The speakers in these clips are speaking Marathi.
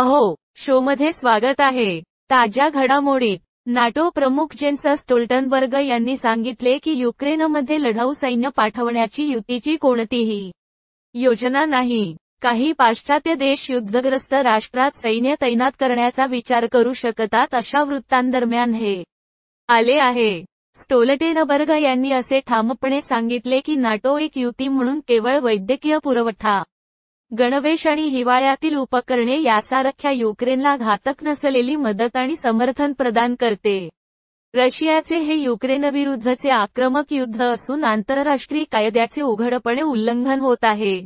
अहो मध्ये स्वागत आहे ताज्या घडामोडी नाटो प्रमुख जेन्स स्टोल्टनबर्ग यांनी सांगितले की युक्रेनमध्ये लढाऊ सैन्य पाठवण्याची युतीची कोणतीही योजना नाही काही पाश्चात्य देश युद्धग्रस्त राष्ट्रात सैन्य तैनात करण्याचा विचार करू शकतात अशा वृत्तांदरम्यान हे आले आहे स्टोलटेनबर्ग यांनी असे ठामपणे सांगितले की नाटो एक युती म्हणून केवळ वैद्यकीय पुरवठा गणवेश आणि हिवाळ्यातील उपकरणे यासारख्या युक्रेनला घातक नसलेली मदत आणि समर्थन प्रदान करते रशियाचे हे युक्रेनविरुद्धचे आक्रमक युद्ध असून आंतरराष्ट्रीय कायद्याचे उघडपणे उल्लंघन होत आहे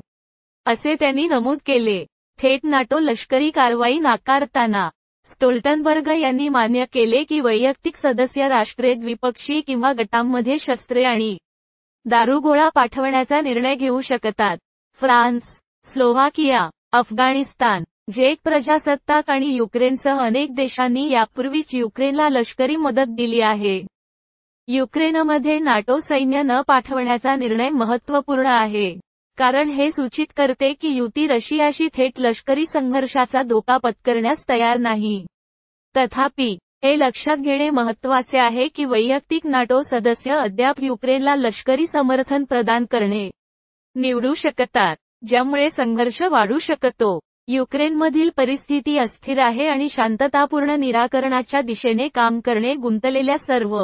असे त्यांनी नमूद केले थेट नाटो लष्करी कारवाई नाकारताना स्टोल्टनबर्ग यांनी मान्य केले की वैयक्तिक सदस्य राष्ट्रे द्विपक्षीय किंवा गटांमध्ये शस्त्रे आणि दारुगोळा पाठवण्याचा निर्णय घेऊ शकतात फ्रान्स स्लोव्हाकिया अफगाणिस्तान जेक प्रजासत्ताक आणि युक्रेनसह अनेक देशांनी यापूर्वीच युक्रेनला लष्करी मदत दिली आहे युक्रेनमध्ये नाटो सैन्य न पाठवण्याचा निर्णय महत्वपूर्ण आहे कारण हे सूचित करते की युती रशियाशी थेट लष्करी संघर्षाचा धोका पत्करण्यास तयार नाही तथापि हे लक्षात घेणे महत्वाचे आहे की वैयक्तिक नाटो सदस्य अद्याप युक्रेनला लष्करी समर्थन प्रदान करणे निवडू शकतात ज्यामुळे संघर्ष वाढू शकतो युक्रेनमधील परिस्थिती अस्थिर आहे आणि शांततापूर्ण निराकरणाच्या दिशेने काम करणे गुंतलेल्या सर्व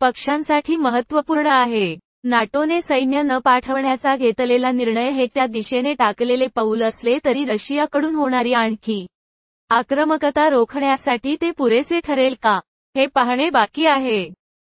पक्षांसाठी महत्त्वपूर्ण आहे नाटोने सैन्य न पाठवण्याचा घेतलेला निर्णय हे त्या दिशेने टाकलेले पाऊल असले तरी रशियाकडून होणारी आणखी आक्रमकता रोखण्यासाठी ते पुरेसे ठरेल का हे पाहणे बाकी आहे